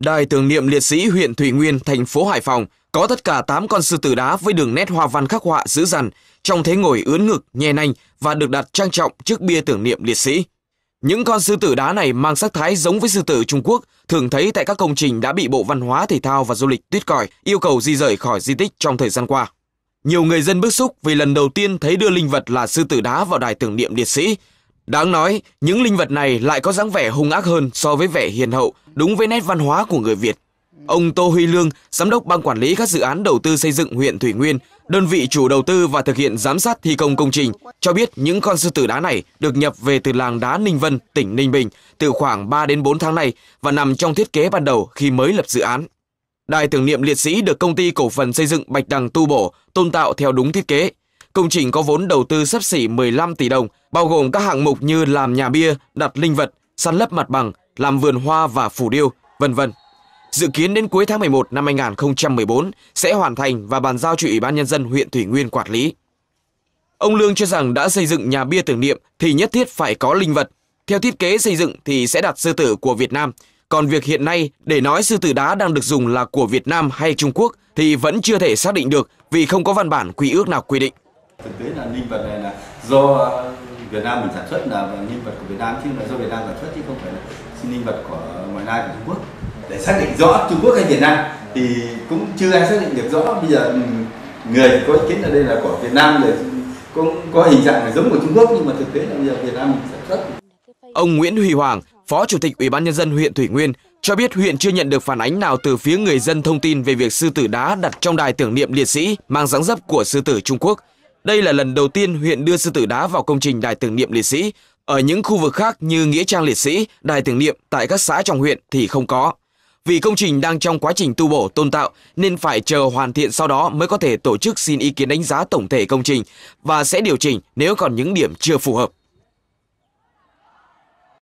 Đài tưởng niệm liệt sĩ huyện Thủy Nguyên, thành phố Hải Phòng có tất cả 8 con sư tử đá với đường nét hoa văn khắc họa dữ dằn, trong thế ngồi ướn ngực, nhè nanh và được đặt trang trọng trước bia tưởng niệm liệt sĩ. Những con sư tử đá này mang sắc thái giống với sư tử Trung Quốc, thường thấy tại các công trình đã bị Bộ Văn hóa, Thể thao và Du lịch tuyết còi yêu cầu di rời khỏi di tích trong thời gian qua. Nhiều người dân bức xúc vì lần đầu tiên thấy đưa linh vật là sư tử đá vào đài tưởng niệm liệt sĩ, Đáng nói, những linh vật này lại có dáng vẻ hung ác hơn so với vẻ hiền hậu, đúng với nét văn hóa của người Việt. Ông Tô Huy Lương, giám đốc ban quản lý các dự án đầu tư xây dựng huyện Thủy Nguyên, đơn vị chủ đầu tư và thực hiện giám sát thi công công trình, cho biết những con sư tử đá này được nhập về từ làng đá Ninh Vân, tỉnh Ninh Bình từ khoảng 3 đến 4 tháng nay và nằm trong thiết kế ban đầu khi mới lập dự án. Đài tưởng niệm liệt sĩ được công ty cổ phần xây dựng Bạch Đằng tu bổ, tôn tạo theo đúng thiết kế, Công trình có vốn đầu tư sắp xỉ 15 tỷ đồng, bao gồm các hạng mục như làm nhà bia, đặt linh vật, săn lấp mặt bằng, làm vườn hoa và phủ điêu, vân vân. Dự kiến đến cuối tháng 11 năm 2014 sẽ hoàn thành và bàn giao cho Ủy ban Nhân dân huyện Thủy Nguyên quản lý. Ông Lương cho rằng đã xây dựng nhà bia tưởng niệm thì nhất thiết phải có linh vật. Theo thiết kế xây dựng thì sẽ đặt sư tử của Việt Nam. Còn việc hiện nay để nói sư tử đá đang được dùng là của Việt Nam hay Trung Quốc thì vẫn chưa thể xác định được vì không có văn bản quy ước nào quy định. Thực tế là linh vật này là do ờ, Việt Nam mình sản xuất là linh vật của Việt Nam chứ là do Việt Nam sản xuất chứ không phải là linh vật của ngoài lai của Trung Quốc. Để xác định rõ Trung Quốc hay Việt Nam thì cũng chưa ai xác định được rõ. Bây giờ người có ý kiến ở đây là của Việt Nam rồi cũng có hình dạng là giống của Trung Quốc nhưng mà thực tế là bây giờ Việt Nam mình sản xuất. Ông Nguyễn Huy Hoàng, Phó Chủ tịch Ủy ban nhân dân huyện Thủy Nguyên cho biết huyện chưa nhận được phản ánh nào từ phía người dân thông tin về việc sư tử đá đặt trong đài tưởng niệm liệt sĩ mang dáng dấp của sư tử Trung Quốc. Đây là lần đầu tiên huyện đưa sư tử đá vào công trình đài tưởng niệm liệt sĩ. Ở những khu vực khác như Nghĩa trang liệt sĩ, đài tưởng niệm tại các xã trong huyện thì không có. Vì công trình đang trong quá trình tu bổ tôn tạo nên phải chờ hoàn thiện sau đó mới có thể tổ chức xin ý kiến đánh giá tổng thể công trình và sẽ điều chỉnh nếu còn những điểm chưa phù hợp.